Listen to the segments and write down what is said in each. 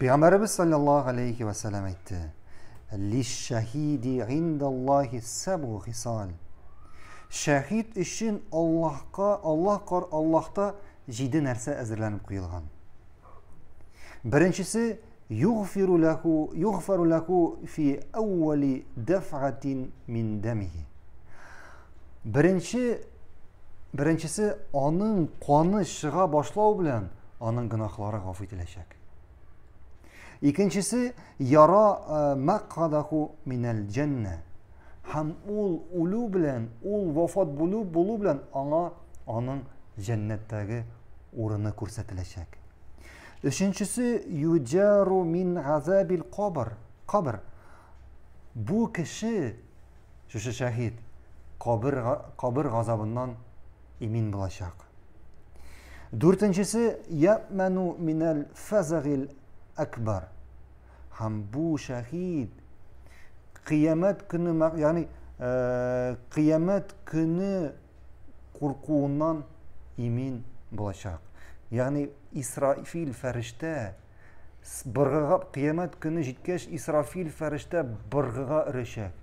Peygamberimiz sallallahu aleyhi ve sellem etti. Liş şehidi indallahi sebu hisan. Şehit için Allah'a, Allah kar Allah'ta jidi nersi ezirlenip kıyılgan. Birincisi, yugfiru lehu, yugfiru fi evveli defaatin min demihi. Birinci, birincisi, onun kuanı şığa başlağı bilen, onun günahları gafi Икенчесе яра мақадаху минал дженна. Хам ул улу белән, ул вафат булу булу белән аңа аның дженнеттәге урыны күрсәтеләчәк. Өченчесе юджару мин газабил кабр. Кабр. Бу кеше шушы шәһид кабр қабр газабыннан имин булачак. Дүртенчесе япману минал фазагил akbar ham bu shahid qiyomat kuni ya'ni qiyomat e, kuni qo'rquvidan imin bo'lajak ya'ni isrofil farishta birg'iga qiyomat kuni yetgach isrofil farishta birg'iga irishak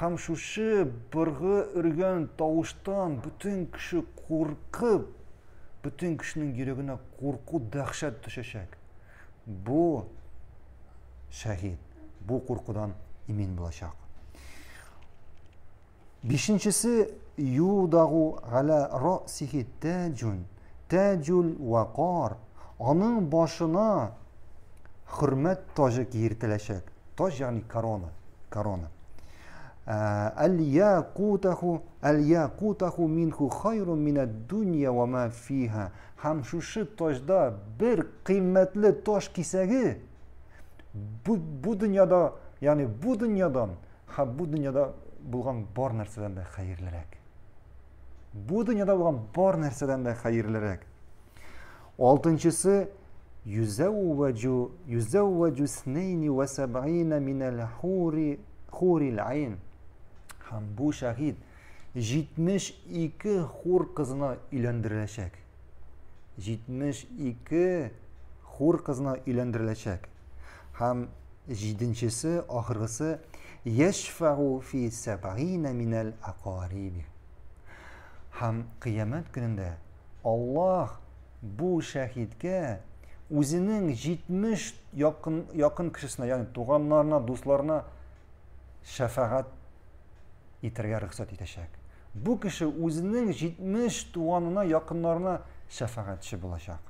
ham shushi birg'i urgan tovushdan butun kishi qo'rqib butun kishining yuragina korku dahshat tushashak Бұ шахид бұл қорқудан имен болашақ бешіншісі юдағу ғала росихи тәжун тәжул уақар оның башына құрмет тожы киіртілешек тож яғни корона корона Э, аль-якутаху, аль минху хайру мина дунья ва фиха. Һәм шушы тожда бер қиммәтлі тош кисәге бу, бу яғни ягъни бу һәм бу бар нәрседен дә хәерлерәк. Бу болған бар нәрсәдән дә хәерлерәк. Алтынчысы юзәвваҗу снейни ва минәл хури һәм бу шәһид 72 хур кызына өйләндереләчәк. 72 хур кызына өйләндереләчәк. Һәм җиденчесе, ахыргысы яшфау фи сабгина минәл акариб. Һәм кыямат көнендә Аллаһ бу шәһидкә үзенең 70 якын якын кешесенә, ягъни туганнарына, дусларына шәфәгать итергә рөхсәт итәчәк. Бу кеше үзенең 70 туанына якынларына шәфагатьче булачак.